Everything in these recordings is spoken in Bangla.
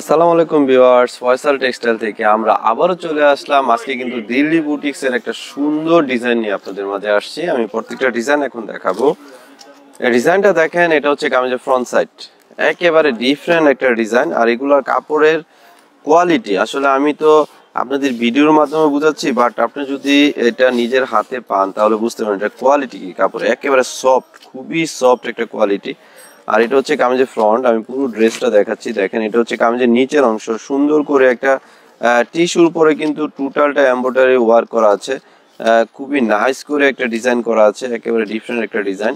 আসসালামু আলাইকুম ভিউয়ার্স ফয়সাল টেক্সটাইল থেকে আমরা আবারও চলে আসলাম আজকে কিন্তু দিল্লি বুটিক্স একটা সুন্দর ডিজাইন নিয়ে আপনাদের মাঝে আসছি আমি প্রত্যেকটা ডিজাইন এখন দেখাবো ডিজাইনটা দেখেন এটা হচ্ছে কামিজের ফ্রন্ট সাইড একেবারে ডিফারেন্ট একটা ডিজাইন আর এগুলোর কাপড়ের কোয়ালিটি আসলে আমি তো আপনাদের ভিডিওর মাধ্যমে বুঝাচ্ছি বাট আপনি যদি এটা নিজের হাতে পান তাহলে বুঝতে পারেন এটা কোয়ালিটি কি কাপড় একেবারে সফট খুবই সফট একটা কোয়ালিটি আর এটা হচ্ছে কামিজের ফ্রন্ট আমি পুরো ড্রেসটা দেখাচ্ছি দেখেন এটা হচ্ছে কামিজের নিচের অংশ সুন্দর করে একটা টিস্যুর উপরে কিন্তু টোটালটা এম্ব্রয়ডারি ওয়ার্ক করা আছে খুবই নাইস করে একটা ডিজাইন করা আছে একেবারে ডিফারেন্ট একটা ডিজাইন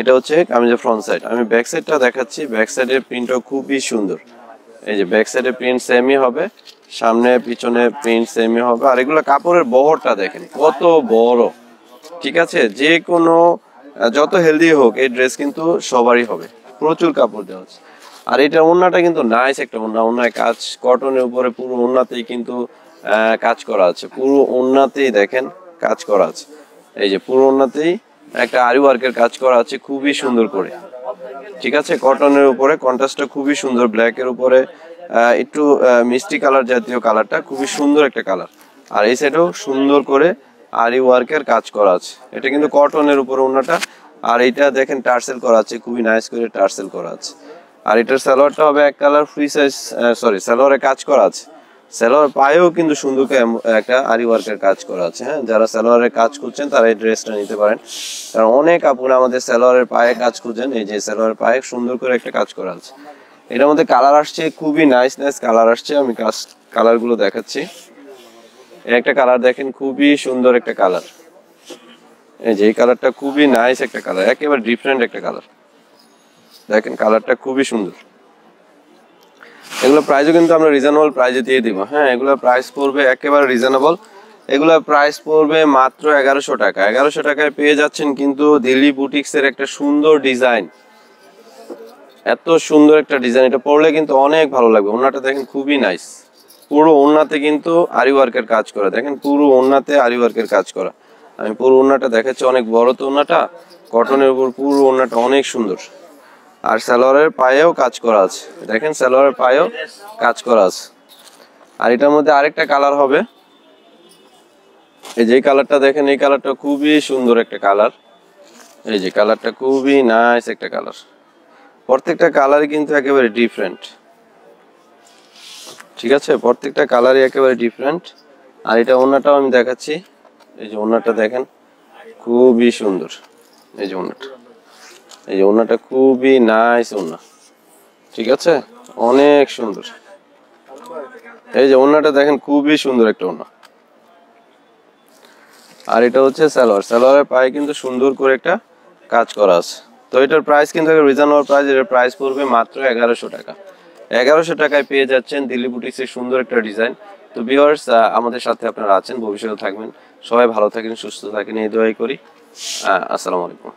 এটা হচ্ছে কামিজের ফ্রন্ট সাইড আমি ব্যাক সাইডটা দেখাচ্ছি ব্যাক সাইডের প্রিন্টটাও খুবই সুন্দর এই যে ব্যাক সাইডের প্রিন্ট সেমই হবে সামনে পিছনে প্রিন্ট সেমই হবে আর এগুলো কাপড়ের বহরটা দেখেন কত বড় ঠিক আছে যে কোনো যত হেলদি হোক এই ড্রেস কিন্তু সবারই হবে প্রচুর কাপড় দেওয়া হচ্ছে আর এটা ওনাটা কিন্তু নাইস একটা ওনা ওনায় কাজ কটনের উপরে পুরো ওনাতেই কিন্তু কাজ করা আছে পুরো ওনাতেই দেখেন কাজ করা আছে এই যে পুরো ওনাতেই একটা আরি ওয়ার্কের কাজ করা আছে খুবই সুন্দর করে ঠিক আছে কটনের উপরে কন্ট্রাস্টটা খুবই সুন্দর ব্ল্যাকের উপরে একটু মিষ্টি কালার জাতীয় কালারটা খুবই সুন্দর একটা কালার আর এই সাইডও সুন্দর করে আর এই ওয়ার্কের কাজ করা আছে এটা কিন্তু কটনের উপরে ওনাটা আর এটা দেখেন টার্সেল করা আছে খুবই নাইস করে টার্সেল করা আছে আর এটার স্যালোয়ারটা হবে এক কালার ফ্রি সাইজ সরি স্যালোয়ারে কাজ করা আছে স্যালোয়ার পায়েও কিন্তু সুন্দর একটা আরি ওয়ার্কের কাজ করা আছে হ্যাঁ যারা স্যালোয়ারের কাজ করছেন তারা এই ড্রেসটা নিতে পারেন কারণ অনেক আপনারা আমাদের স্যালোয়ারের পায়ে কাজ খুঁজেন এই যে স্যালোয়ারের পায়ে সুন্দর করে একটা কাজ করা আছে এটার মধ্যে কালার আসছে খুবই নাইস নাইস কালার আসছে আমি কাজ কালারগুলো দেখাচ্ছি একটা কালার দেখেন খুবই সুন্দর একটা কালার যে কালারটা খুবই নাইস একটা কালার একেবারে ডিফারেন্ট একটা কালার দেখেন কালারটা খুবই সুন্দর এগুলো প্রাইসও কিন্তু আমরা রিজনেবল প্রাইসে দিয়ে দিব হ্যাঁ এগুলো প্রাইস পড়বে একেবারে রিজনেবল এগুলো প্রাইস পড়বে মাত্র এগারোশো টাকা এগারোশো টাকায় পেয়ে যাচ্ছেন কিন্তু দিল্লি বুটিক্সের একটা সুন্দর ডিজাইন এত সুন্দর একটা ডিজাইন এটা পড়লে কিন্তু অনেক ভালো লাগবে ওনাটা দেখেন খুবই নাইস পুরো ওনাতে কিন্তু আরি ওয়ার্কের কাজ করা দেখেন পুরো ওনাতে আরি ওয়ার্কের কাজ করা আমি পুরো ওনাটা দেখাচ্ছি অনেক বড় তো ওনাটা কটনের উপর পুরো ওনাটা অনেক সুন্দর আর সালোয়ারের পায়েও কাজ করা আছে দেখেন সালোয়ারের পায়েও কাজ করা আছে আর এটার মধ্যে আরেকটা কালার হবে এই যে কালারটা দেখেন এই কালারটা খুবই সুন্দর একটা কালার এই যে কালারটা খুবই নাইস একটা কালার প্রত্যেকটা কালারই কিন্তু একেবারে ডিফারেন্ট ঠিক আছে প্রত্যেকটা কালারই একেবারে ডিফারেন্ট আর এটা ওনাটাও আমি দেখাচ্ছি এই যে ওনাটা দেখেন খুবই সুন্দর এই যে ওনাটা এই যে ওনাটা খুবই নাইস ওনা ঠিক আছে অনেক সুন্দর এই যে ওনাটা দেখেন খুবই সুন্দর একটা ওনা আর এটা হচ্ছে সালোয়ার সালোয়ারের পায়ে কিন্তু সুন্দর করে একটা কাজ করা আছে তো এটার প্রাইস কিন্তু রিজনেবল প্রাইস এটার প্রাইস পড়বে মাত্র এগারোশো টাকা এগারোশো টাকায় পেয়ে যাচ্ছেন দিল্লি এর সুন্দর একটা ডিজাইন তো ভিওয়ার্স আমাদের সাথে আপনারা আছেন ভবিষ্যতে থাকবেন সবাই ভালো থাকেন সুস্থ থাকেন এই দোয়াই করি আসসালামু আলাইকুম